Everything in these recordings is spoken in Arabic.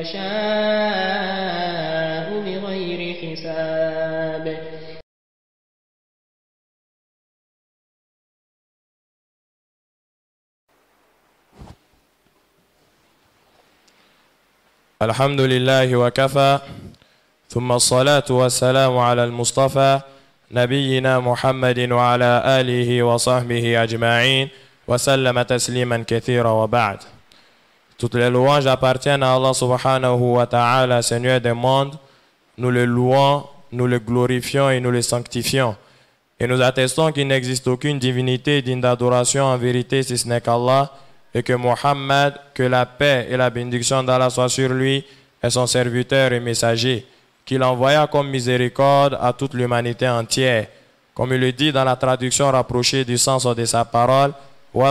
يشاء بغير حساب الحمد لله وكفى ثم الصلاة والسلام على المصطفى نبينا محمد وعلى آله وصحبه أجمعين وسلم تسليما كثيرا وبعد Toutes les louanges appartiennent à Allah subhanahu wa ta'ala, Seigneur des mondes. Nous le louons, nous le glorifions et nous le sanctifions. Et nous attestons qu'il n'existe aucune divinité digne d'adoration en vérité si ce n'est qu'Allah et que Muhammad, que la paix et la bénédiction d'Allah soient sur lui, et son serviteur et messager, qu'il envoya comme miséricorde à toute l'humanité entière. Comme il le dit dans la traduction rapprochée du sens de sa parole, nous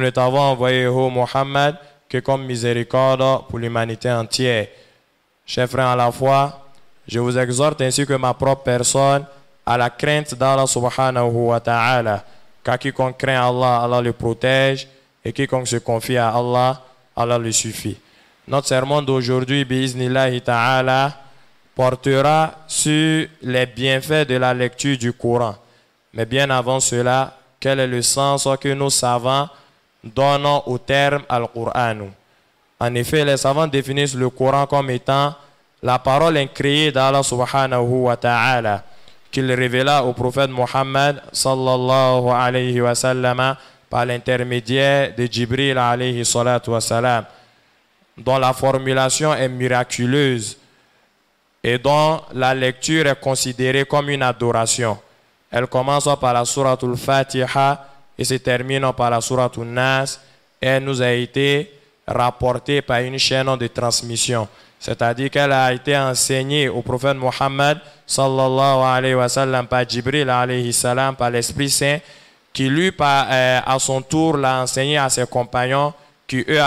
ne t'avons envoyé, ô Mohammed, que comme miséricorde pour l'humanité entière. Chers frères à la foi, je vous exhorte ainsi que ma propre personne à la crainte d'Allah subhanahu wa ta'ala. Car quiconque craint Allah, Allah le protège, et quiconque se confie à Allah, Allah le suffit. Notre sermon d'aujourd'hui, bi'iznillahi ta'ala, portera sur les bienfaits de la lecture du Coran. Mais bien avant cela, quel est le sens que nos savants donnent au terme Al-Qur'an En effet, les savants définissent le Coran comme étant la parole incréée d'Allah subhanahu wa ta'ala qu'il révéla au prophète Mohammed sallallahu alayhi wa par l'intermédiaire de Jibril alayhi salatu wa salam dont la formulation est miraculeuse et dont la lecture est considérée comme une adoration. Elle commence par la al Fatiha et se termine par la al Nas. Elle nous a été rapportée par une chaîne de transmission. C'est-à-dire qu'elle a été enseignée au prophète Mohammed sallallahu alayhi wa sallam par Jibril alayhi salam, par l'Esprit Saint, qui lui, euh, à son tour, l'a enseigné à ses compagnons, qui eux, euh,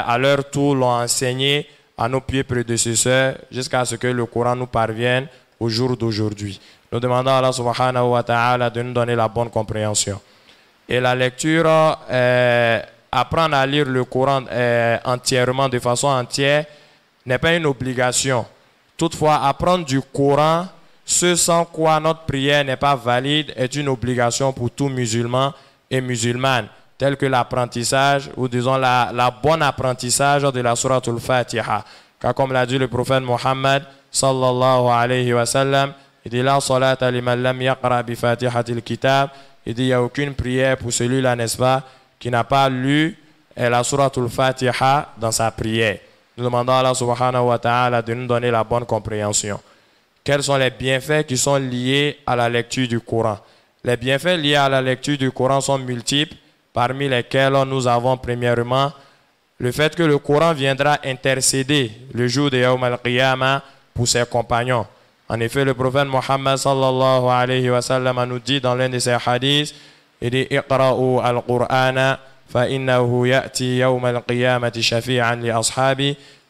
à, leur tour, l'ont enseigné à nos pieds prédécesseurs, jusqu'à ce que le Coran nous parvienne au jour d'aujourd'hui. Nous demandons à Allah subhanahu wa ta'ala de nous donner la bonne compréhension. Et la lecture, euh, apprendre à lire le Coran euh, entièrement, de façon entière, n'est pas une obligation. Toutefois, apprendre du Coran, ce sans quoi notre prière n'est pas valide, est une obligation pour tout musulman et musulmane, tel que l'apprentissage, ou disons la, la bonne apprentissage de la Surah Al-Fatiha. Car comme l'a dit le prophète Mohammed, sallallahu alayhi wa sallam, il dit Il n'y a aucune prière pour celui-là, nest qui n'a pas lu eh, la al fatiha dans sa prière. Nous demandons à Allah subhanahu wa ta'ala de nous donner la bonne compréhension. Quels sont les bienfaits qui sont liés à la lecture du Coran Les bienfaits liés à la lecture du Coran sont multiples, parmi lesquels nous avons premièrement le fait que le Coran viendra intercéder le jour de Yawm al-Qiyamah pour ses compagnons. En effet, le prophète Mohammed sallallahu alayhi wa sallam nous dit dans l'un de ses hadiths, il dit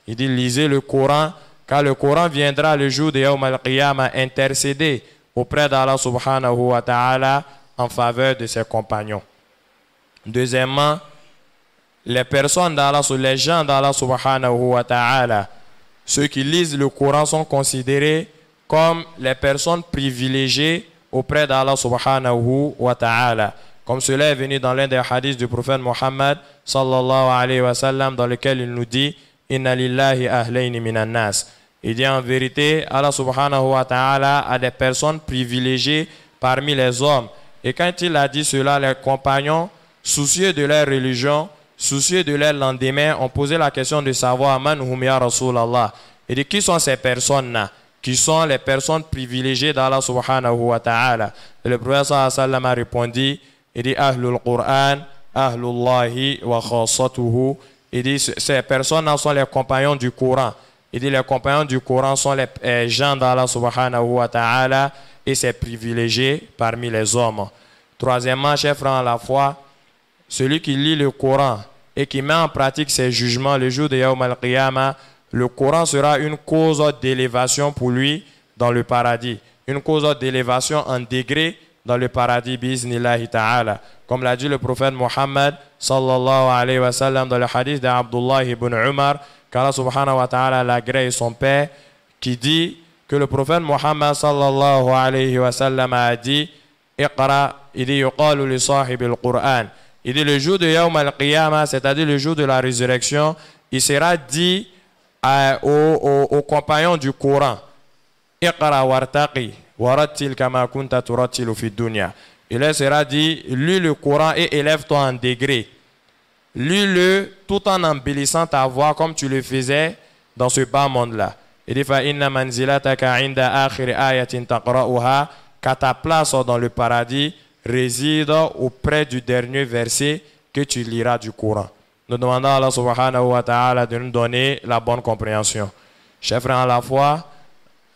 Il lisez le Coran car le Coran viendra le jour de Yawm al-Qiyamah intercéder auprès d'Allah subhanahu wa ta'ala en faveur de ses compagnons. Deuxièmement, les personnes d'Allah, les gens d'Allah subhanahu wa ta'ala, ceux qui lisent le Coran sont considérés comme les personnes privilégiées auprès d'Allah subhanahu wa ta'ala. Comme cela est venu dans l'un des hadiths du prophète Muhammad sallallahu alayhi wa sallam dans lequel il nous dit Inna ahlayni Il dit en vérité, Allah subhanahu wa ta'ala a des personnes privilégiées parmi les hommes. Et quand il a dit cela, les compagnons, soucieux de leur religion, soucieux de leur lendemain, ont posé la question de savoir Man hum ya Rasulallah. Et de qui sont ces personnes-là qui sont les personnes privilégiées d'Allah subhanahu wa ta'ala. Le prophète sallam a répondu, il dit Ahlul Qur'an, Ahlullahi wa khasatuhu. Il dit ces personnes sont les compagnons du Coran. Il dit les compagnons du Coran sont les euh, gens d'Allah subhanahu wa ta'ala et ses privilégiés parmi les hommes. Troisièmement, chers frères la foi, celui qui lit le Coran et qui met en pratique ses jugements le jour de Yawm al-Qiyamah le Coran sera une cause d'élévation pour lui dans le paradis, une cause d'élévation en degré dans le paradis ta'ala. Comme l'a dit le prophète Mohammed sallallahu alayhi wa sallam dans le hadith d'Abdullah ibn Umar, qu'Allah subhanahu wa ta'ala l'agrée son père, qui dit que le prophète Mohammed sallallahu alayhi wa sallam a dit Iqra, il dit yuqalu li sahib Il dit le jour de Yawm al-Qiyamah, c'est-à-dire le jour de la résurrection, il sera dit aux, compagnons du Coran, il leur sera dit, lis le Coran et élève-toi en degré. Lis-le tout en embellissant ta voix comme tu le faisais dans ce bas monde-là. Il dit, ta place dans le paradis réside auprès du dernier verset que tu liras du Coran. Nous demandons à Allah subhanahu wa ta'ala de nous donner la bonne compréhension. Chers frères à la foi,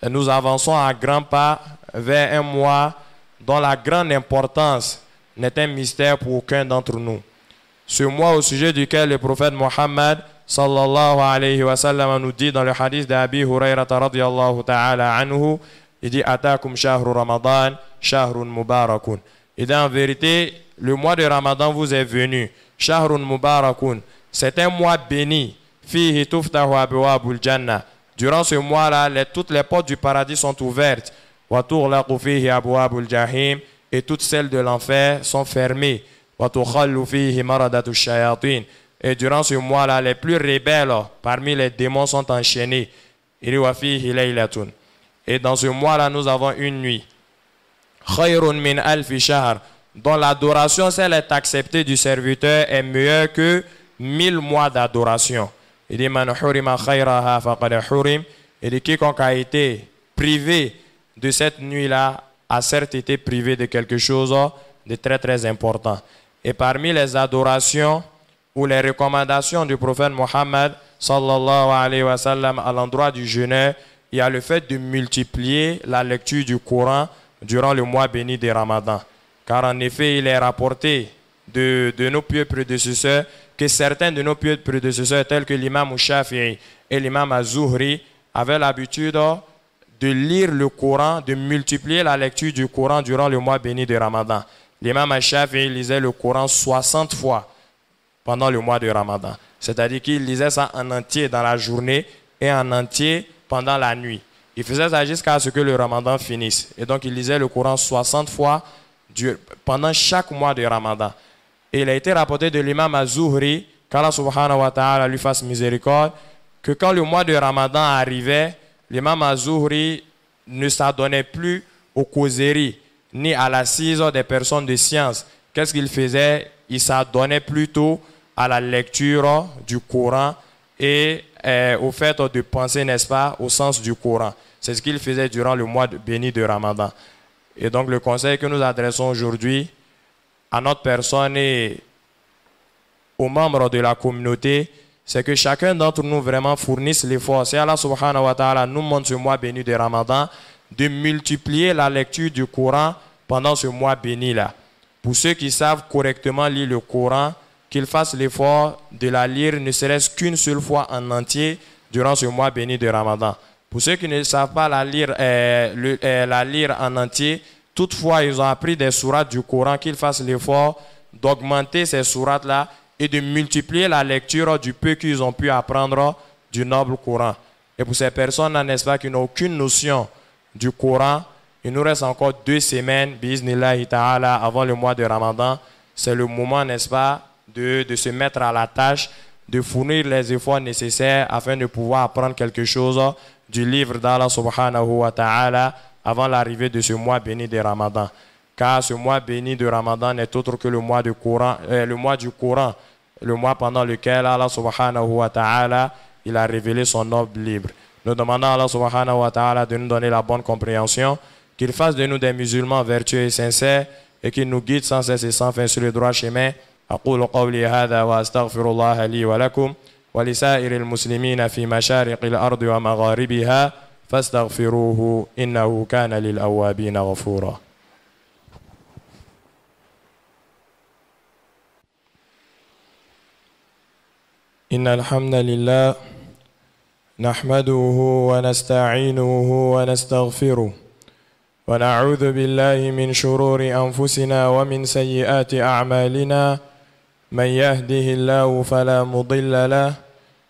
nous avançons à grands pas vers un mois dont la grande importance n'est un mystère pour aucun d'entre nous. Ce mois au sujet duquel le prophète Mohammed sallallahu alayhi wa sallam nous dit dans le hadith d'Abi Hurairah radiyallahu ta'ala anhu, il dit Atakum shahru ramadan, shahrun mubarakun. Il en vérité, le mois de Ramadan vous est venu. Shahrun Mubarakun. C'est un mois béni. Durant ce mois-là, toutes les portes du paradis sont ouvertes. Wa Jahim. Et toutes celles de l'enfer sont fermées. Wa fihi Et durant ce mois-là, les plus rebelles parmi les démons sont enchaînés. Et dans ce mois-là, nous avons une nuit. Khayrun min dont l'adoration, celle est acceptée du serviteur, est meilleure que mille mois d'adoration. Il dit, Man khayraha hurim. Il dit, quiconque a été privé de cette nuit-là a certes été privé de quelque chose de très très important. Et parmi les adorations ou les recommandations du prophète Mohammed sallallahu alayhi wa sallam à l'endroit du jeûneur, il y a le fait de multiplier la lecture du Coran durant le mois béni des Ramadan. Car en effet, il est rapporté de, nos pieux prédécesseurs que certains de nos pieux prédécesseurs, tels que l'imam chef et l'imam Azouhri, avaient l'habitude de lire le Coran, de multiplier la lecture du Coran durant le mois béni de Ramadan. L'imam Shafi'i lisait le Coran 60 fois pendant le mois de Ramadan. C'est-à-dire qu'il lisait ça en entier dans la journée et en entier pendant la nuit. Il faisait ça jusqu'à ce que le Ramadan finisse. Et donc il lisait le Coran 60 fois pendant chaque mois de Ramadan. Et il a été rapporté de l'imam Azouhri, qu'Allah lui fasse miséricorde, que quand le mois de Ramadan arrivait, l'imam Azouhri ne s'adonnait plus aux causeries ni à l'assise des personnes de science. Qu'est-ce qu'il faisait Il s'adonnait plutôt à la lecture du Coran et euh, au fait de penser, n'est-ce pas, au sens du Coran. C'est ce qu'il faisait durant le mois de, béni de Ramadan. Et donc le conseil que nous adressons aujourd'hui à notre personne et aux membres de la communauté, c'est que chacun d'entre nous vraiment fournisse l'effort. C'est Allah subhanahu wa ta'ala nous montre ce mois béni de Ramadan de multiplier la lecture du Coran pendant ce mois béni-là. Pour ceux qui savent correctement lire le Coran, qu'ils fassent l'effort de la lire ne serait-ce qu'une seule fois en entier durant ce mois béni de Ramadan. Pour ceux qui ne savent pas la lire, euh, euh, la lire en entier, toutefois, ils ont appris des sourates du Coran qu'ils fassent l'effort d'augmenter ces sourates-là et de multiplier la lecture du peu qu'ils ont pu apprendre du noble Coran. Et pour ces personnes, n'est-ce pas, qui n'ont aucune notion du Coran, il nous reste encore deux semaines, ta'ala, avant le mois de Ramadan. C'est le moment, n'est-ce pas, de, de se mettre à la tâche, de fournir les efforts nécessaires afin de pouvoir apprendre quelque chose du livre d'Allah subhanahu wa ta'ala avant l'arrivée de ce mois béni de Ramadan. Car ce mois béni de Ramadan n'est autre que le mois, du Coran, euh, le mois du Coran, le mois pendant lequel Allah subhanahu wa ta'ala il a révélé son noble libre. Nous demandons à Allah subhanahu wa ta'ala de nous donner la bonne compréhension, qu'il fasse de nous des musulmans vertueux et sincères et qu'il nous guide sans cesse et sans fin sur le droit chemin. ولسائر المسلمين في مشارق الأرض ومغاربها فاستغفروه إنه كان للأوابين غفورا إن الحمد لله نحمده ونستعينه ونستغفره ونعوذ بالله من شرور أنفسنا ومن سيئات أعمالنا من يهده الله فلا مضل له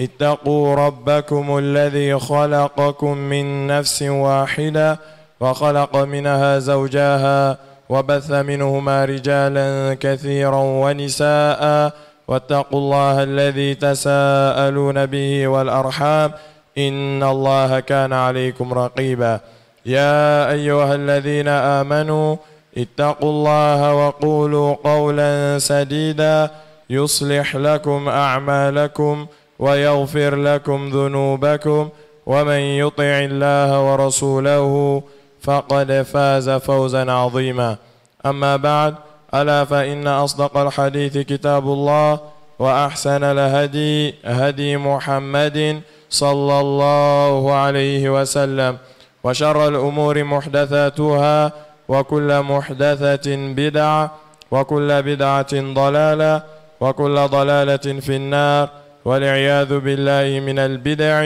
اتقوا ربكم الذي خلقكم من نفس واحدة وخلق منها زوجاها وبث منهما رجالا كثيرا ونساء واتقوا الله الذي تساءلون به والأرحام إن الله كان عليكم رقيبا يا أيها الذين آمنوا اتقوا الله وقولوا قولا سديدا يصلح لكم أعمالكم ويغفر لكم ذنوبكم ومن يطع الله ورسوله فقد فاز فوزا عظيما أما بعد ألا فإن أصدق الحديث كتاب الله وأحسن الهدي هدي محمد صلى الله عليه وسلم وشر الأمور محدثاتها وكل محدثة بدعة وكل بدعة ضلالة وكل ضلالة في النار والعياذ بالله من البدع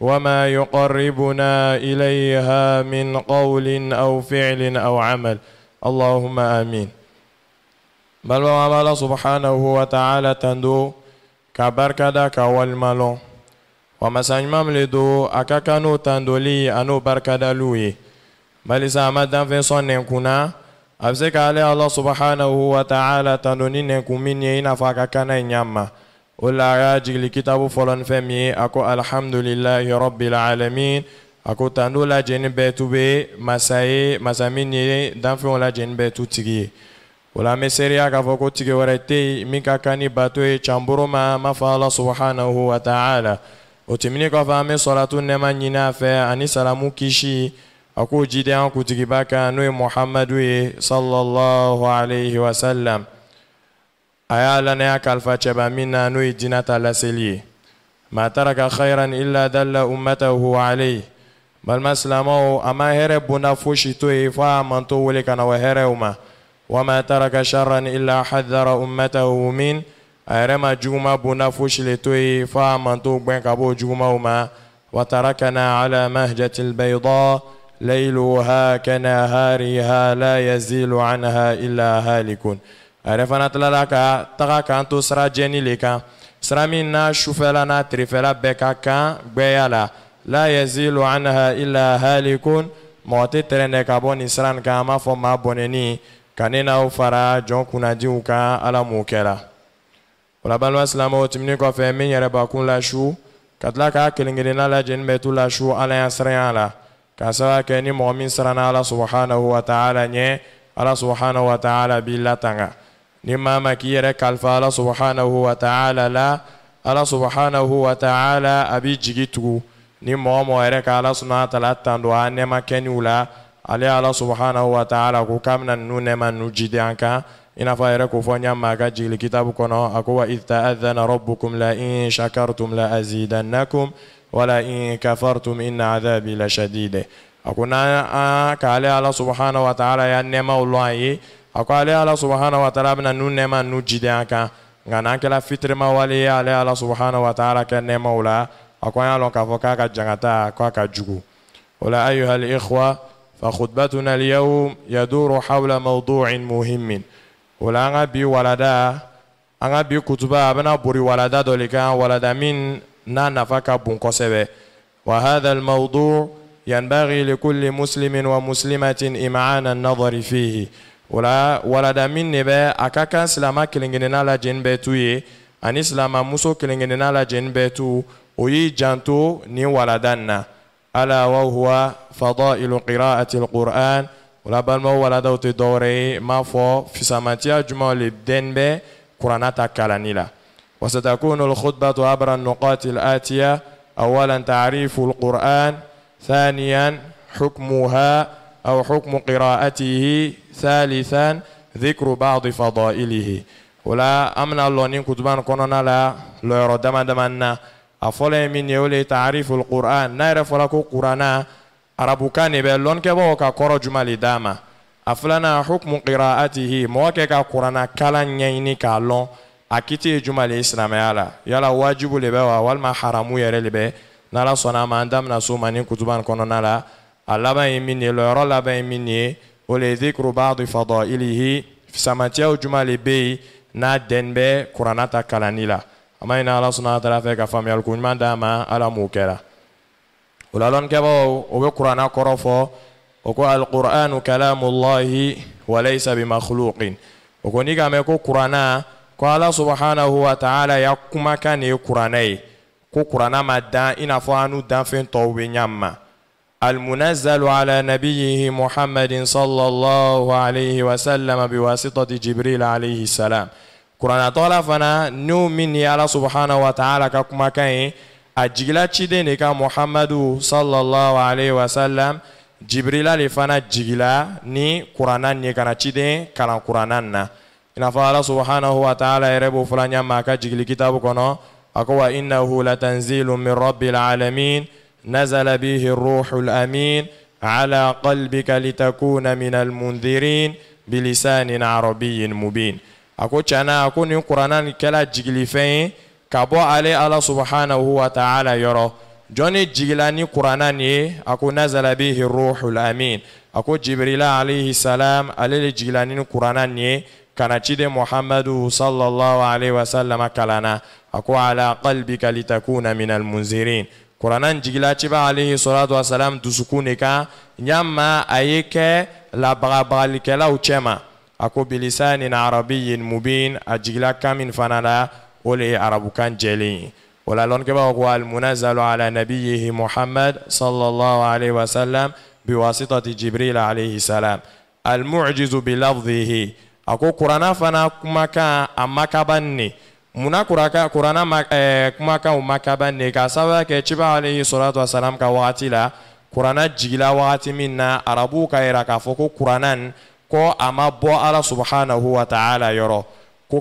وما يقربنا إليها من قول أو فعل أو عمل اللهم آمين بل وعمل سبحانه وتعالى تندو كبر كذا كوال كبركدا وما ومسانيمام لدو أكاكانو تندولي أنو بركدا لوي بل سامدا في صنن كنا أبسك عليه الله سبحانه وتعالى تندوني نكمين ينفع كنا ينما ولا راجل الكتاب فلان فمي أكو الحمد لله رب العالمين أكو تانو لا جن بيتو بي مساي مساميني فون لا جن بيتو تيجي ولا مسيريا كفوكو تيجي ورتي ميكا كاني باتوي تشامبرو ما ما فالا سبحانه وتعالى وتمني kɔfɛ an bɛ sɔrɔtu nɛma ɲini a سلامو كيشي اكو جيدان كو k'o باكا نو محمد صلى الله عليه وسلم أيا لنا كالفاتشة بامينا نوي جنات لسلي ما ترك خيرا إلا دل أمته عليه بل ما سلموا أما هرب نفوشي توي فامن طولي كان وهرهما وما ترك شرا إلا حذر أمته من أيرما جوما بنفوش لتوي فامن توبين كابو جوما وتركنا على مهجة البيضاء ليلها كنهارها لا يزيل عنها إلا هالك a yɛrɛ fana tilala ka taga k'an to sira jɛni le kan sira min n'a sufɛla n'a tirifɛla bɛɛ ka kan gbɛya la la yazilu anha illa halikun mɔgɔ tɛ tɛrɛndɛ ka bɔ nin sira nin kan an b'a fɔ maa bɔnɛni ka ne n'aw fara jɔn kunnajiw kan ala m'o kɛra o la balima silamɛw tɛmɛnen kɔfɛ min yɛrɛ bakun lasu ka tila k'a kelen-kelenna bɛ tu lasu ala ya siranya la k'a sababu kɛ ni mɔgɔ min siranna ala subahanahu wa taala ɲɛ ala subahanahu wa taala b'i latanga nimama kiyɛrɛ kalifa ala subahanahu wa ta'ala la ala subahanahu wa ta'ala a b'i jigi tugu ni mɔgɔ mɔgɔ yɛrɛ ka ala subahana taala tan don a nɛɛma kɛniw la ale ala subahanahu wa ta'ala ko k'a bɛna ninnu nɛɛma ninnu jidi an kan i n'a fɔ a yɛrɛ ko fɔ n y'a mɛn a ka jigili kitabu kɔnɔ a ko wa ita adana rabbukum la in shakartum la azidannakum wala in kafartum inna adhabi la shadide a ko n'an ka ale ala subahanahu wa ta'ala y'a nɛɛmaw lɔn a ye a ko ale ala subahana wataala bena nu nɛɛma nu jide an kan nka n'an kɛla fitirima wale ye ale ala subahana wataala kɛ nɛɛmaw la a ko an y'a lɔn k'a fɔ k'a ka jangata k'a ka jugu o la ayuha alikhwa فخطبتنا اليوم يدور حول موضوع مهم ولا أنا بي ولدا أنا بي كتبا أبنا بري ولدا دوليكا ولدا من نانا فكا بنكسبه وهذا الموضوع ينبغي لكل مسلم ومسلمة إمعان النظر فيه ولا ولا دامين نبى أكاكا سلاما كلينجينا لا جن بتوه أني سلاما موسو كلينجينا لا جن بتو أي جانتو ني ولا دنا ألا وهو فضائل قراءة القرآن ولا بل ما ولا دوت دوري ما فو في سماتيا جمال الدين ب قرآن تكالني لا وستكون الخطبة عبر النقاط الآتية أولا تعريف القرآن ثانيا حكمها أو حكم قراءته ثالثا ذكر بعض فضائله ولا أمن الله نين كتبان كوننا لا لو يردما دمنا أفولا من يولي تعريف القرآن نعرف فلكو قرآن عربو كان بلون كبو كورو جمال داما أفلنا حكم قراءته موكا قرآن كلا نيني كالون أكيتي جمال إسلام يالا يالا واجب لبوا والما حرامو يري لبه نالا صنع ما أندام نسو نين كتبان كوننا لا A laban ye min ye lɔyɔrɔ laban ye min ye o le zikiru baadu fadɔilihi samatiyaw juman le bɛ yen n'a dɛn bɛ kuranna ta kalanni la an b'a ɲini ala sɔnna a taara fɛ ka faamuyali ko ɲuman d'an ma ala m'o kɛra o la lɔnnikɛbaaw o bɛ kuranna kɔrɔ fɔ o ko alikur'anu kalamullahi walayisa bi makhluqin o ko n'i k'a mɛn ko kuranna ko ala subahanahu wa ta'ala ya kumakan de ye kuranna ye ko kuranna ma dan i n'a fɔ an n'u danfɛn tɔw bɛ ɲa ma. المنزل على نبيه محمد صلى الله عليه وسلم بواسطة جبريل عليه السلام قرآن طالع فنا نو مني على سبحانه وتعالى كما كان أجيلا تشدينك محمد صلى الله عليه وسلم جبريل لفنا جيلا ني قرآن ني كان تشدين كلام قرآننا إن فعل سبحانه وتعالى يربو فلان يما كجيل كتابه كنا أقوى إنه لتنزيل من رب العالمين نزل به الروح الأمين على قلبك لتكون من المنذرين بلسان عربي مبين أكو تشانا أكون يقرأنا كلا جيلفين كابو علي الله سبحانه وتعالى يرى جوني جيلاني قرآناني أكو نزل به الروح الأمين أكو جبريل عليه السلام علي جيلاني قرآناني محمد صلى الله عليه وسلم kalana أكو على قلبك لتكون من المنذرين qur'anan jigila ciba alayhi salatu wasalam dusukun de kan ɲama a ye kɛ labagabagalikɛlaw cɛma a ko bilisanin arabiyin mubin a jigila kan min fana la o le ye arabukan jɛlen ye o la lɔnnikɛbaaw ko almunazalu ala nabiyihi muhammad sallallahu alayhi wasalam biwasitati jibril alayhi salam almujizu bilafdihi a ko qur'ana fana kumakan a makaban ne muna kuraka kurana ma, eh, kumakanw ma kaban ne ka sababuya kɛ ciba alayhi salatu wasalam ka wagati la kurana jigila wagati min na arabuw ka yira k'a fɔ ko kuranan ko a ma bɔ ala subhanahu wa ta'ala yɔrɔ ko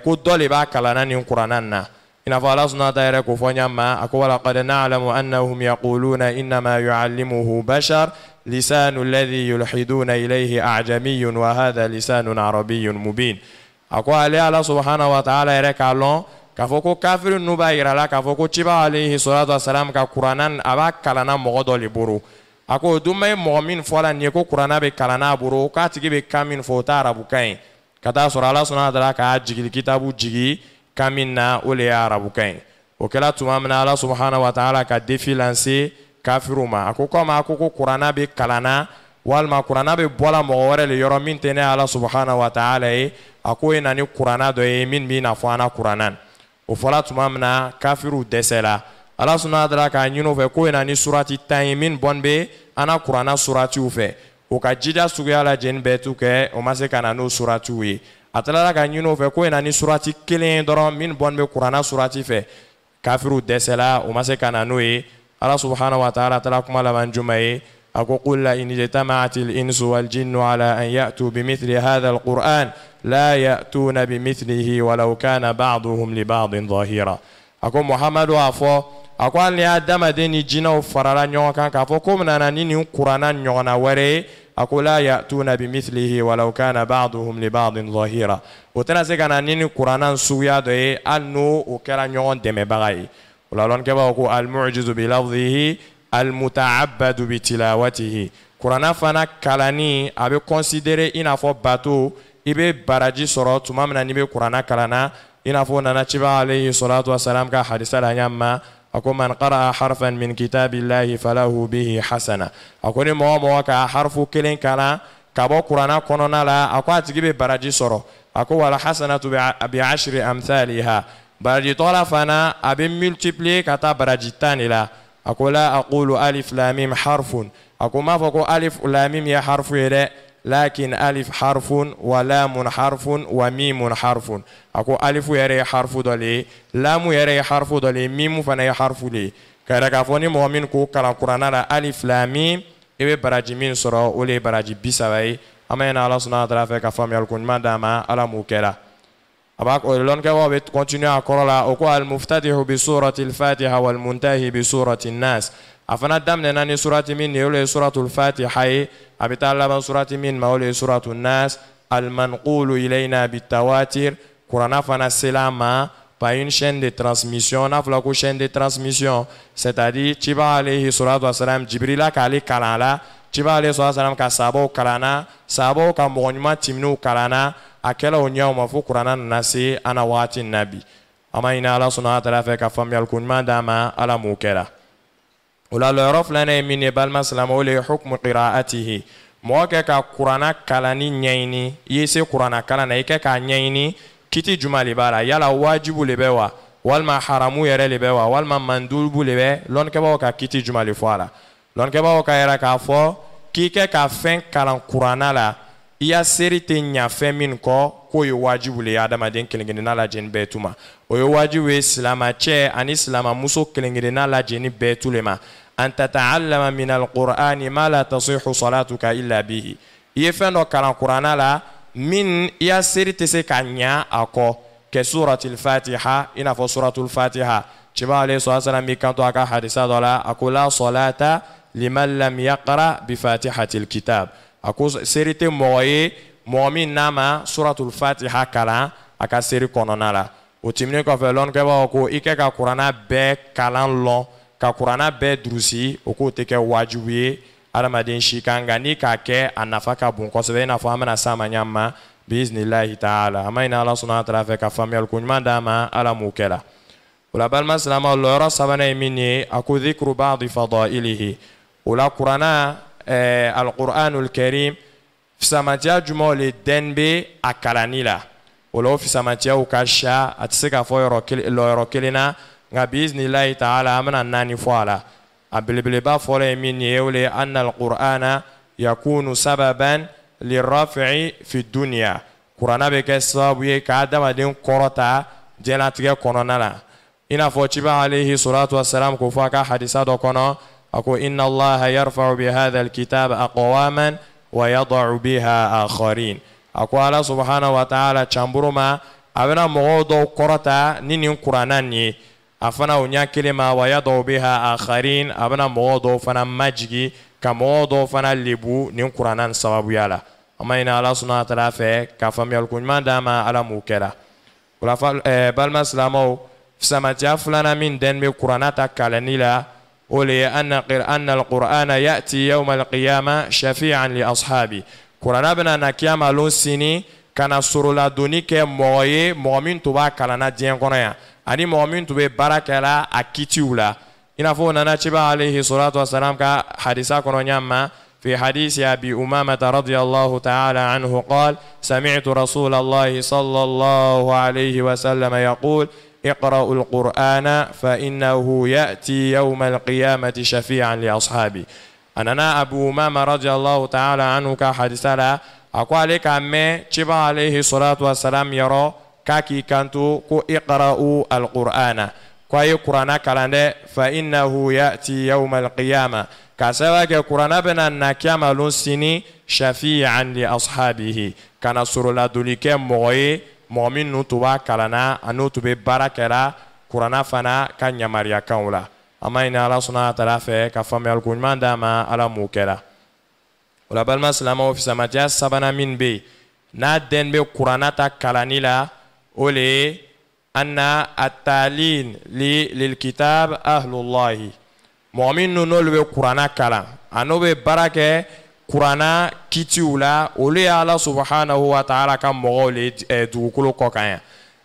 ko dɔ le b'a kalanna nin kuranan na ina n'a fɔ ala suna ta yɛrɛ ko fɔ ɲa ma a ko walaqad na'lamu annahum yaquluna innama yu'allimuhu bashar lisanu alladhi yulhiduna ilayhi a'jamiyun wa hadha lisanun arabiyyun mubin a ko ale ala subahana wa taala yɛrɛ k'a lɔn k'a fɔ ko kafiri ninnu b'a yira la k'a fɔ ko ciba alayhi salatu wasalam ka kuranna a b'a kalanna mɔgɔ dɔ le bolo a ko dunba ye mɔgɔ min fɔ la nin ye ko kuranna bɛ kalanna a bolo k'a tigi bɛ kan min fɔ o t'a arabukan ye ka taa sɔrɔ ala sɔnna dala k'a jigin kitabu jigi kan min na o le ye arabukan ye o kɛra tuma min ala subahana wa ka defi lanse kafiriw ma a ko kɔmi a ko ko kuranna bɛ kalanna walima kuranna bɛ bɔla mɔgɔ wɛrɛ le yɔrɔ min tɛ ne ala subahana wa taala ye a ko e na ni kuranna dɔ ye min b'i n'a fɔ an na kuranna o fɔla tuma min na kafiriw dɛsɛla ala sɔnna a dara k'a ɲini o fɛ k'o ye na ni surati tan ye min bɔn bɛ an na kuranna suratiw fɛ o ka jija suguya lajɛ nin bɛɛ t'u kɛ o ma se ka na n'o suratiw ye a tilala ka ɲini o fɛ k'o ye na surati kelen ye dɔrɔn min bɔn bɛ kuranna surati fɛ kafiriw dɛsɛla o ma se ka na n'o ye ala subahana wa taala kuma laban juma ye. أقول قل إن اجتمعت الإنس والجن على أن يأتوا بمثل هذا القرآن لا يأتون بمثله ولو كان بعضهم لبعض ظهيرا أقول محمد وافو أقول لي أدم ديني جن وفرلا كافو كفوكم نانين قرانا نيونا وري أقول لا يأتون بمثله ولو كان بعضهم لبعض ظهيرا وتنا سيكنا نين قرانا سويا دي أنو وكرا نيون دمي بغاي ولا لون كبا المعجز بلفظه المتعبد بتلاوته kurana fana kalanni a bɛ kɔnsidere i n'a fɔ bato i bɛ baraji sɔrɔ tuma min na n'i bɛ kurana kalanna i n'a fɔ nana ciba alayhi salatu wasalam ka hadisa la an y'a ma a ko man qaraa harfan min kitabillahi falahu bihi hasana a ko ni mɔgɔ mɔgɔ ka harfu kelen kalan ka bɔ kurana kɔnɔna la a ko a tigi bɛ baraji sɔrɔ a ko wala hasanatu bi ashri amthaliha barajitɔla fana a bɛ multiplier ka taa baraji tan de la أقول أقول ألف لاميم حرف أقول ما فوق ألف لاميم يا حرف يرى لكن ألف حرف ولام حرف وميم حرف أقول ألف يرى حرف دلي لام يرى حرف دلي ميم فانا حرف لي كارك أفوني مؤمن كو كلا قرآن على ألف لاميم إيه براجي مين سرا أولي براجي بيسا أما إن الله سبحانه وتعالى فك فمي ما داما ألا موكرا أباك أولون كوابت كونتينيو أكورلا أكو المفتتح بسورة الفاتحة والمنتهي بسورة الناس أفنا دمنا ناني سورة من يولي سورة الفاتحة أبي تعلم سورة من ما يولي سورة الناس المنقول إلينا بالتواتر قرآن فنا سلاما par une chaîne de transmission, on a une chaîne de transmission, c'est-à-dire, tu vas aller sur la salam, Jibrila Kali Kalala, tu vas aller sur la salam Kasabo Kalana, Sabo Kamouanima Timnou Kalana, akela o ɲɛw ma fo kuranna nana se an na wagati na bi an b'a ɲini ala sɔnna a taara fɛ ka faamuyaliko d'an ma ala m'o kɛra o la lɔyɔrɔ filanan ye min ye balima silamɛ o le ye hukumu qiraatihi mɔgɔ kɛ ka kurana kalanni ɲɛɲini i ye se kuranna kalan na i kɛ k'a ɲɛɲini kiti juma le b'a la yala wajibu le bɛ wa walima haramu yɛrɛ le bɛ wa walima mandubu le bɛ lɔnnikɛbaaw ka kiti juma le fɔ a la lɔnnikɛbaaw ka yɛrɛ k'a fɔ k'i kɛ ka fɛn kalan kuranna la i ya seeri tɛ ɲa fɛn min kɔ k'o ye wajibu le ye adamaden kelenkelenna lajɛni bɛɛ tuma o ye wajibu ye che ani silamamuso kelenkelenna lajɛni bɛɛ tule ma an tataallama min alqur'ani ma la tasihu salatuka illa bihi i ye fɛn dɔ kalan kuranna la min i ya seeri se kanya ako ke kɔ kɛ suratul fatiha ina fo fɔ suratul fatiha chiba alayhi salatu wasalam b'i kanto aka hadisa dola la la salata liman lam yaqra bifatihati kitab a ko seeri tɛ mɔgɔ suratul fatiha kalan a ka seeri kɔnɔna la o tɛmɛnen kɔfɛ ka kalan lɔn ka kuranna bɛɛ durusi o k'o tɛ kɛ kake ye adamaden si n'i k'a a nafa ka bon n'a fɔ ma taala ala a ka faamuyali ala la o la balima silamɛw lɔyɔrɔ sabanan ye min ye ilihi o la alquranul karim fisamatiya juman o le dɛn be a kalani la o la o fisamatiyaw ka siya a tɛ se k'a fɔ lɔyɔrɔ kelen na nka biiznilahi taala an bena naani fɔ a la a belebeleba fɔlɔ ye min ye o le anna alqur'ana yakunu sababan lirafi'i fi duniya kurana be kɛ sababu ye ka adamaden kɔrɔta jɛnatigɛ kɔnɔna la i n'a fɔ ciba alayhi salatu wasalam ko fɔ a ka hadisa dɔ kɔnɔ أقول إن الله يرفع بهذا الكتاب أقواما ويضع بها آخرين أقول الله سبحانه وتعالى تشامبرما أبنا مغوضو قرطة نيني قراناني أفنا ونيا كلمة ويضع بها آخرين أبنا مغوضو فنا مجي كمغوضو فنا لبو نين قرانان سبب يالا أما إن الله سبحانه وتعالى كفم يلقون من داما على موكلا ولا فال إيه، بالما سلامو فسمتيا فلانا من دين بقراناتا كالنيلا ولأن أن القرآن يأتي يوم القيامة شفيعا لأصحابي قرآن بنا نكيام لون سيني كان سر دوني كي موي مؤمن تبا كلانا دين قنايا أني مؤمن تبا بركلا أكتيولا إن فونا نتبا عليه الصلاة والسلام كحديثا ما في حديث أبي أمامة رضي الله تعالى عنه قال سمعت رسول الله صلى الله عليه وسلم يقول اقرأوا القرآن فإنه يأتي يوم القيامة شفيعا لأصحابي أنا أبو أمامة رضي الله تعالى عنه لا أقول لك أمي تبع عليه الصلاة والسلام يرى كاكي كانتو كو اقرأوا القرآن كوي قرآن كلاند فإنه يأتي يوم القيامة كسواك قرآن بنا نكيام لنسيني شفيعا لأصحابه كان سرلا دوليك مغيي مؤمن نو كالانا انو توبي باراكرا كورانا فانا كان يماريا كاولا اما ان الله سبحانه وتعالى كفام يلكون من على موكرا ولا بل ما سلام في سماجا سبانا من بي نا دن كورانا تا كالانيلا اولي ان لي للكتاب اهل الله مؤمن نولو كورانا كالا انو بي kuranna kitiw la olu ye ala subhanahu wa taala ka mɔgɔw le eh, dugukolo kɔ kan yan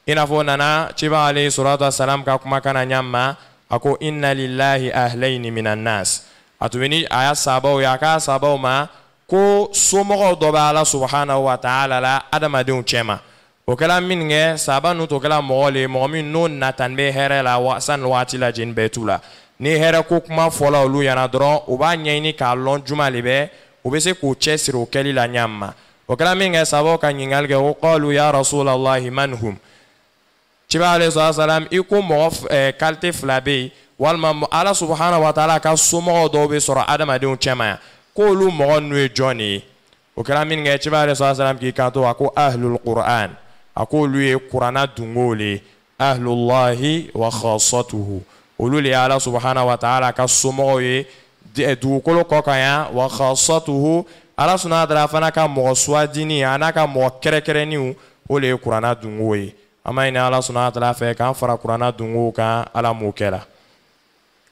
i n'a fɔ nana ciba alayhi salatu wasalam ka kuma kana ɲa ma a ko inna lillahi ahlaini min annas a tun bɛ a y'a sabaw ye a k'a sabaw ma ko somɔgɔw dɔ bɛ ala subhanahu wa taala la adamadenw cɛ ma o kɛla min kɛ saba nu to kɛla mɔgɔ le mɔgɔ min n'o natan be hɛrɛ la wa, san la jeni bɛɛ t'u la ni hɛrɛ ko kuma fɔla olu yana dɔrɔn u b'a ɲɛɲini k'a lɔn juma le bɛ u bɛ se k'u cɛ siri o kɛli la ɲa ma o kɛra min kɛ sabaw ka ɲininkali kɛ ko qalu ya rasulalahi manhum ciba alayhi salam i ko mɔgɔ ɛɛ kalite fila bɛ yen walima ala subahana wa taala ka somɔgɔw dɔw bɛ sɔrɔ adamadenw cɛma yan k'olu mɔgɔ ninnu ye jɔn de ye o kɛra min kɛ ciba alayhi salam k'i kanto a ko ahlul qur'an a k'olu ye kuranna dungow de ye ahlulahi wa khasatuhu olu de ye ala subahana wa taala ka somɔgɔw ye. دوكولو كوكايا وخاصته على سنا درافنا كا موسوا ديني انا كا موكركرنيو ولي قرانا دونوي اما ان على سنا درافا كا فرا قرانا دونو كا على موكلا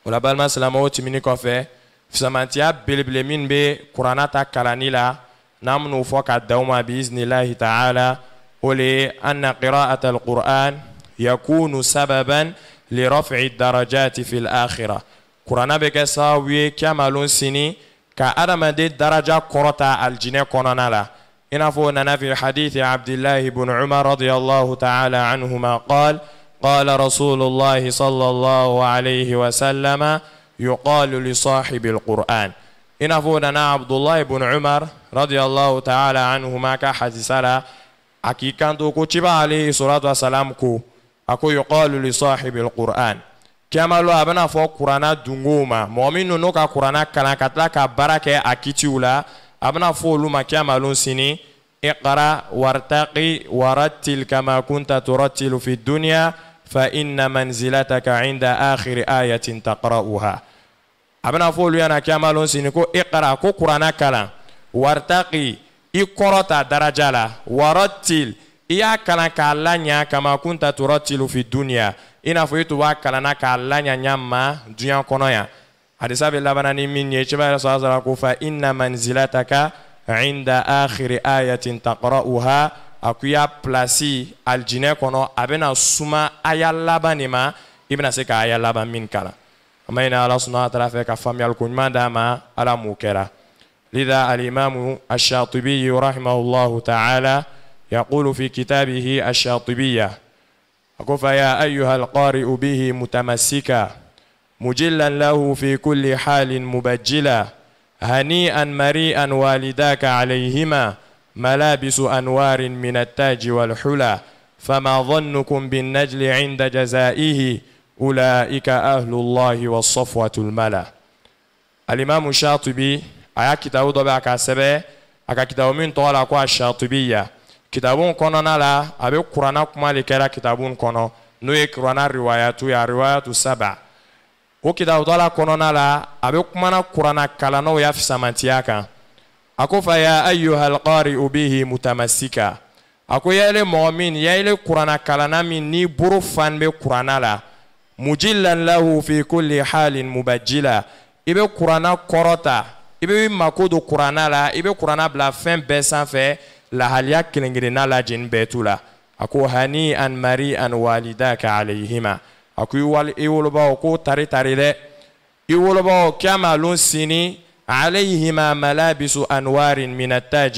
ولا بالما سلامو تيميني كوفي في سمانتيا بلبل مين بي قرانا تا كارانيلا نام نو فوكا دوما باذن الله تعالى ولي ان قراءه القران يكون سببا لرفع الدرجات في الاخره kuranna bɛ kɛ sababu ye kiyamalon sini ka adamaden daraja kɔrɔta alijinɛ kɔnɔna la i n'a fɔ o nana fi hadithi abdillahi ibn umar radiyallahu ta'ala anhuma qal قال رسول الله صلى الله عليه وسلم يقال لصاحب القرآن إن أفودنا عبد الله بن عمر رضي الله تعالى عنهما كحديثنا حقيقة كتب عليه الصلاة والسلام كو أكو يقال لصاحب القرآن caman lɔ a bɛna fɔ kuranna dungow ma mɔgɔ min n'o ka kuranna kalan ka tila ka baara kɛ a kitiw la a bɛna fɔ olu ma sini iqra wartaqi waratil kama kunta turattilu fi dunya fa inna manzilataka inda akhiri ayatin taqra'uha a bɛna fɔ olu ɲɛna caman sini ko iqra ko kuranna kalan wartaqi i kɔrɔ daraja la i y'a kalan k'a laɲa kama kunta turatilu fi duniya i n'a fɔ i tun b'a kalanna k'a laɲaɲa ma duɲa kɔnɔ ya hadisa be labana ni min ye cɛba yɛrɛ sɔrɔ sara ko fa inna manzilataka inda akhiri ayatin taqra'uha a ko i y'a pilasi alijinɛ kɔnɔ a suma aya laban de ma i bɛna se ka aya laban min kalan an bɛ ala sɔnna a ka faamuyali ko ɲuman d'a ma ala m'o kɛra lida ash-shatibi rahimahullahu ta'ala يقول في كتابه الشاطبية أقف يا أيها القارئ به متمسكا مجلا له في كل حال مبجلا هنيئا مريئا والداك عليهما ملابس أنوار من التاج والحلى فما ظنكم بالنجل عند جزائه أولئك أهل الله والصفوة الملا الإمام الشاطبي أياك تاودو بأكاسبه أكاك تاومين طوالا كوا الشاطبية kitabu in kɔnɔna la a bɛ kuranna kuma de kɛra kitabu in kɔnɔ n'o ye kuranna riwayatu ye a riwayatu saba o kitabutala kɔnɔna la a bɛ kumana kuranna kalannaw y'a fisamantiya kan a ko fa ya ayyuhal qari'u bihi mutamasika a ko yayile mɔgɔ min yayile kuranna kalanna min n'i boro fan bɛ kuranna la mujillan lahu fi kulli halin mubajjila i bɛ kuranna kɔrɔta i bɛ mako don kuranna la i bɛ kuranna bila fɛn bɛɛ sanfɛ lahaliya kelen kelenna la jeni bɛɛ t'u la a ko hani an mari an walidaka alayhima a ko i wali i wolobaw k'o tari tari dɛ i wolobaw k'a maalon sini alayhima malabisu anwarin min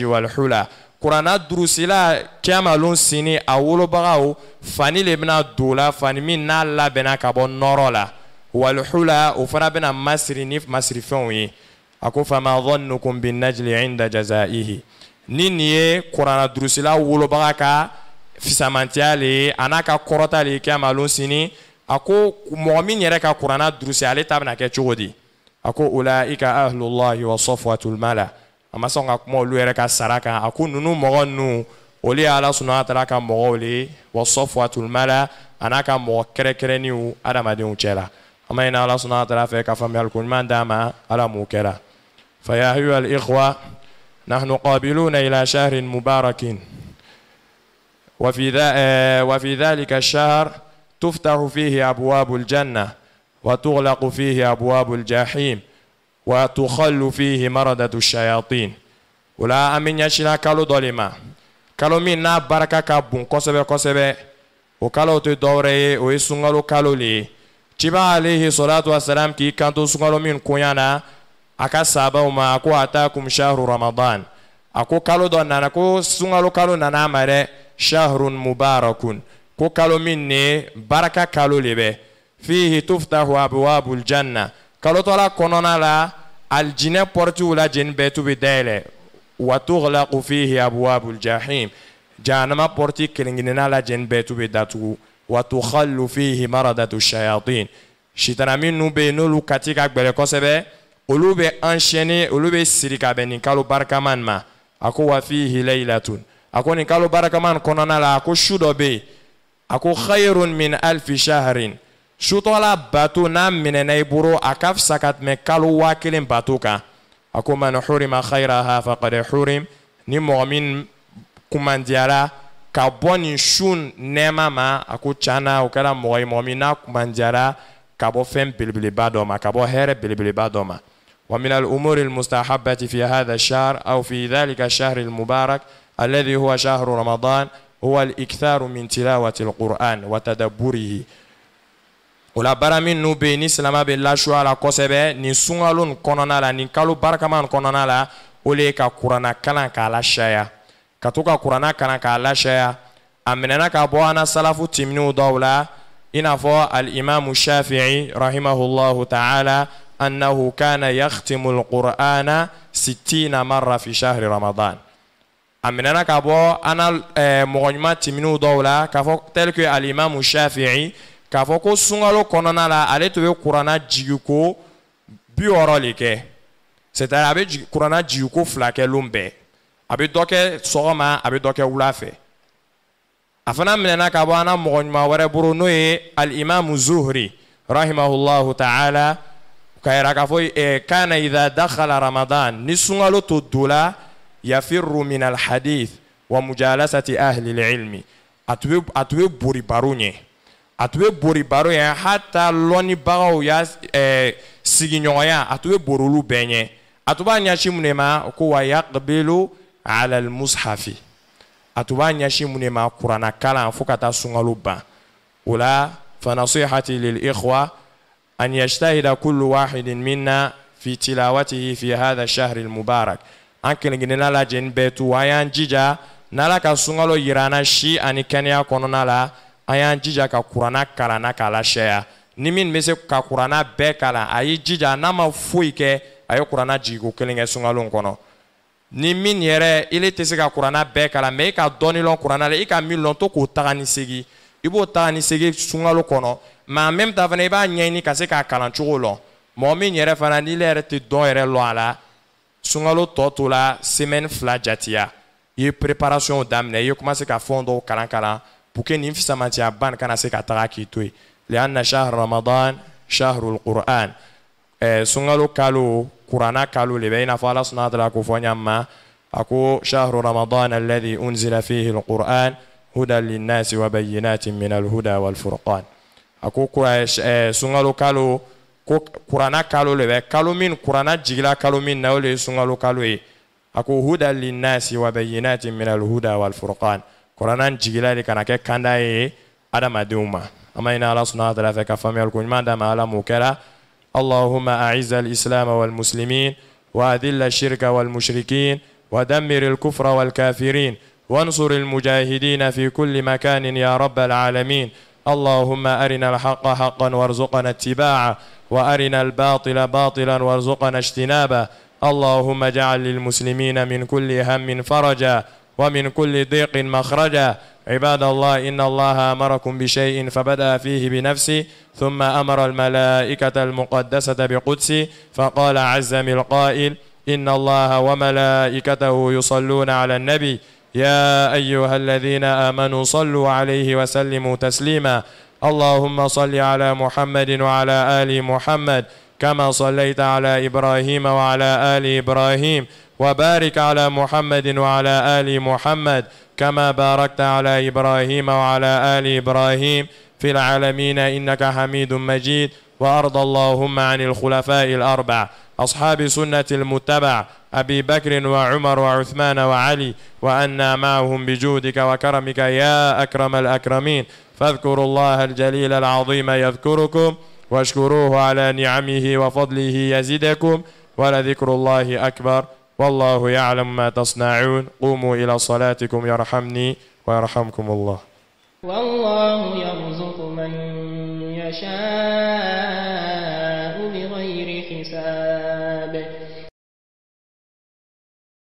walhula kurana durusila kɛmalon sini a wolobagaw fani le bena don la fani min n'a labɛnna ka bɔ nɔrɔ la walhula o fana bena masiri ni masirifɛnw ye a ko fama dhannukum binnajli inda jazaihi ni nin ye kuranna durusila wolobaga ka fisamantiya le ye a n'a ka kɔrɔta le ye kɛmalon sini a ko mɔgɔ min yɛrɛ ka kuranna durusi ale ta bɛna kɛ cogo di a ko ulaika ahlullahi wa safwatul mala a ma sɔn ka kuma olu yɛrɛ ka sara kan a ko ninnu mɔgɔ ninnu olu ye ala sɔnna a ka mɔgɔw le ye wa safwatul mala a n'a ka mɔgɔ kɛrɛnkɛrɛnniw adamadenw cɛla an b'a ɲini ala sɔnna a fɛ ka faamuyali d'a ma ala m'o kɛra fa ya نحن قابلون إلى شهر مبارك وفي, آه، وفي ذلك الشهر تفتح فيه أبواب الجنة وتغلق فيه أبواب الجحيم وتخل فيه مردة الشياطين ولا أمين يشنا كالو دولما كالو مين ناب بركة كابون كسبة كسبة وكالو تدوري ويسنغلو كالو لي تبا عليه الصلاة والسلام كي كانتو سنغلو مين كويانا akasaba ma ako atakum shahru ramadan ako kalo dɔ nana ko sunkalo kalo nana a shahrun mubarakun ko kalo minne baraka kalo le fihi tuftahu abwabul janna kalo tola konona la alijinɛ pɔritiw lajɛni bɛɛ betu bi wa tughlaqu fihi abwabul jahim janama pɔriti kelenkelenna la bɛɛ betu bi wa tukhallu fihi maradatu shayatin shitana minnu bɛ yen n'olu kati olu bɛ enchaîner olu bɛ siri ka bɛn nin kalo barikaman ma a ko wa fihi laylatun a ko nin kalo barikaman kɔnɔna la a ko su dɔ bɛ yen a ko khayrun min alfi shahrin sutɔla bato n'a minɛna i bolo a ka fisa ka tɛmɛ kalo waa kelen bato kan a ko man hurima khayraha faqad hurim ni mɔgɔ min kumandiyara ka bɔ nin sun nɛɛma ma a ko tiɲɛna o kɛra mɔgɔ ye mɔgɔ min n'a kumandiyara ka bɔ fɛn belebeleba dɔ ma ka bɔ hɛrɛ belebeleba dɔ ma ومن الأمور المستحبة في هذا الشهر أو في ذلك الشهر المبارك الذي هو شهر رمضان هو الإكثار من تلاوة القرآن وتدبره ولا برا من نوبي نسلم بالله شو على كسبة نسونالون كنونا لا نكالو بركة من كنونا لا أوليك كورانا كلا كلا شيا كتوكا كورانا كلا كلا شيا أمننا كابو أنا سلفو تمنو دولة إنفو الإمام الشافعي رحمه الله تعالى أنه كان يختم القرآن ستين مرة في شهر رمضان أمننا كابو أنا آه، مغنمة تمنو دولة كفو تلك الإمام الشافعي كفو كو سنغلو كوننا لا ألي تبي قرآن جيوكو بيورو لكي ستار أبي قرآن جيوكو فلاكي لومبي أبي دوكي سوما أبي دوكي ولافي أفنا مننا كابو أنا مغنمة وربرو نوي الإمام الزهري رحمه الله تعالى ka yira k'a fɔ eh, kana idha dakhala ramadan ni sunkalo to dola yafirru min alhadith wa mujalasati ahli lilmi a tun bɛ bori baro ɲɛ a tun bɛ bori baro ɲɛ hata lɔnnibagaw y'a eh, sigiɲɔgɔnya a tun bɛ bori olu bɛɛ ɲɛ a tun b'a ɲɛsin mun de ma ko wa yaqbilu ala almushafi a tun b'a ɲɛsin mun de ma kuranna kalan fo ka taa sunkalo ban o la fanasihati lil ikhwa أن يجتهد كل واحد منا في تلاوته في هذا الشهر المبارك أنكن جنلا لجن بيتو ويان جيجا نالا كسونغلو يرانا شي أني كنيا كونونا لا أيان جيجا كقرانا كرانا كلا شيا nimin bɛ se ka kuranna bɛɛ kalan a y'i jija n'a ma foyi kɛ a ye kuranna jigiko kelen kɛ sunkalo kɔnɔ ni min yɛrɛ ile tɛ se ka kuranna bɛɛ kalan mɛ i ka dɔɔni lɔn kuranna la i ka min lɔn to k'o taga ni segin i b'o ta ni segin sunkalo kɔnɔ mɛ en même temps fana i b'a ɲɛɲini ka se k'a kalan cogo lɔn mɔgɔ min yɛrɛ fana n'i yɛrɛ tɛ dɔn yɛrɛ lɔn a la sunkalo tɔ to la semaine fila jatiya i ye préparation daminɛ i ye commencé ka fɛn dɔw kalan kalan pour que nin fisamatiya ni kana se ka taga k'i to yen lianna shahr ramadan shahrul qur'an eh, sunkalo kalo kurana kalo le bɛ i n'a fɔ ala sɔnna a ko fɔ n ma a ko shahru ramadan alladhi unzila fihi alquran هدى للناس وبينات من الهدى والفرقان ako kura eh, sunkalo kalo ko kurana kalo le bɛ kalo min kurana jigila kalo min na o le ye sunkalo kalo ye a ko huda linnasi wa bayyinatin min alhuda walfurqan kurana jigila de kana kɛ kanda ye adamadenw ma an ma ɲini ala subhanahu wa ta'ala fɛ ka faamuyali ko ɲuman d'a ma ala m'o kɛra اللهم أعز الإسلام والمسلمين وأذل الشرك والمشركين ودمر الكفر والكافرين وانصر المجاهدين في كل مكان يا رب العالمين اللهم أرنا الحق حقا وارزقنا اتباعه وأرنا الباطل باطلا وارزقنا اجتنابه اللهم اجعل للمسلمين من كل هم فرجا ومن كل ضيق مخرجا عباد الله إن الله أمركم بشيء فبدأ فيه بنفسه ثم أمر الملائكة المقدسة بقدسه فقال عز من القائل إن الله وملائكته يصلون على النبي يا أيها الذين آمنوا صلوا عليه وسلموا تسليما اللهم صل على محمد وعلى آل محمد كما صليت على إبراهيم وعلى آل إبراهيم وبارك على محمد وعلى آل محمد كما باركت على إبراهيم وعلى آل إبراهيم في العالمين إنك حميد مجيد وأرض اللهم عن الخلفاء الأربع أصحاب سنة المتبع أبي بكر وعمر وعثمان وعلي وأنا معهم بجودك وكرمك يا أكرم الأكرمين فاذكروا الله الجليل العظيم يذكركم واشكروه على نعمه وفضله يزدكم ولذكر الله أكبر والله يعلم ما تصنعون قوموا إلى صلاتكم يرحمني ويرحمكم الله والله يرزق من يشاء